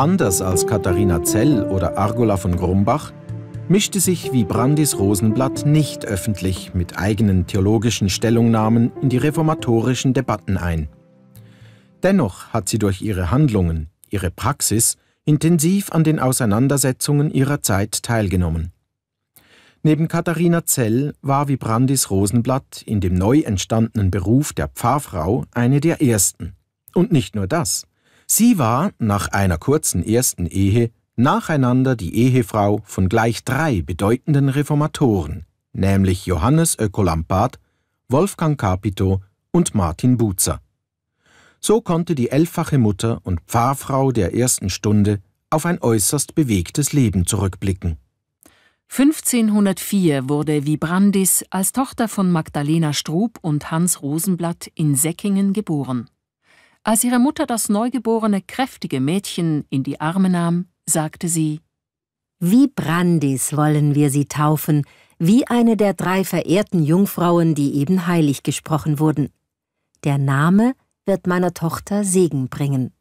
Anders als Katharina Zell oder Argola von Grumbach mischte sich Vibrandis Rosenblatt nicht öffentlich mit eigenen theologischen Stellungnahmen in die reformatorischen Debatten ein. Dennoch hat sie durch ihre Handlungen, ihre Praxis, intensiv an den Auseinandersetzungen ihrer Zeit teilgenommen. Neben Katharina Zell war Vibrandis Rosenblatt in dem neu entstandenen Beruf der Pfarrfrau eine der ersten. Und nicht nur das. Sie war nach einer kurzen ersten Ehe nacheinander die Ehefrau von gleich drei bedeutenden Reformatoren, nämlich Johannes Ökolampat, Wolfgang Capito und Martin Buzer. So konnte die elffache Mutter und Pfarrfrau der ersten Stunde auf ein äußerst bewegtes Leben zurückblicken. 1504 wurde Vibrandis als Tochter von Magdalena Strub und Hans Rosenblatt in Säckingen geboren. Als ihre Mutter das neugeborene, kräftige Mädchen in die Arme nahm, sagte sie Wie Brandis wollen wir sie taufen, wie eine der drei verehrten Jungfrauen, die eben heilig gesprochen wurden. Der Name wird meiner Tochter Segen bringen.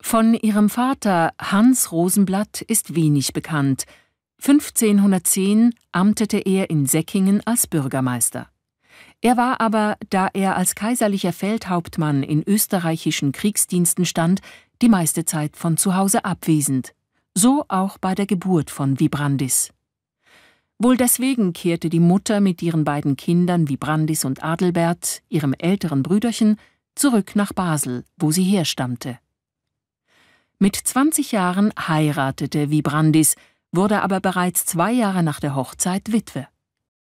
Von ihrem Vater Hans Rosenblatt ist wenig bekannt. 1510 amtete er in Säckingen als Bürgermeister. Er war aber, da er als kaiserlicher Feldhauptmann in österreichischen Kriegsdiensten stand, die meiste Zeit von zu Hause abwesend, so auch bei der Geburt von Vibrandis. Wohl deswegen kehrte die Mutter mit ihren beiden Kindern Vibrandis und Adelbert, ihrem älteren Brüderchen, zurück nach Basel, wo sie herstammte. Mit 20 Jahren heiratete Vibrandis, wurde aber bereits zwei Jahre nach der Hochzeit Witwe.